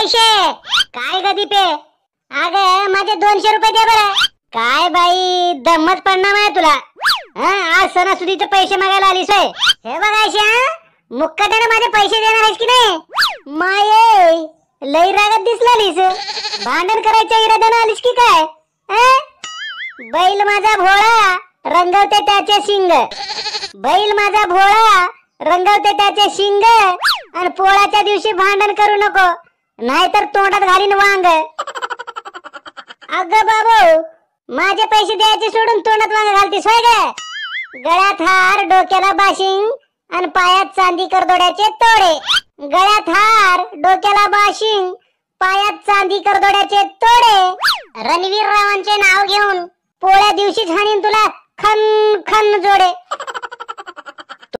पैसे काय ग दीपे अग माझे दोनशे रुपये दे बरं काय बाई दमत पडणार माझ्या तुला आज सणासुदीचे पैसे मागायला आलीस हे बघायचे मुक्काद्याने माझे पैसे देणार आहेस की नाही माये लई रागात दिसलालीस भांडण करायच्या इराद्यानं आलीस की काय बैल माझा भोळा रंगवते त्याचे शिंग बैल माझा भोळा रंगवते त्याचे शिंग आणि पोळाच्या दिवशी भांडण करू नको नाहीतर तोंडात घालीन वांग अग बाबू माझे पैसे द्यायचे सोडून तोंडात वांग घालतीस सोय गळ्यात हार डोक्याला बाशिंग आणि पायात चांदी करदोड्याचे तोडे गळ्यात हार डोक्याला बाशिंग पायात चांदी करदोड्याचे तोडे रणवीर रावांचे नाव घेऊन पोळ्या दिवशीच हाणीन तुला खन खन जोडे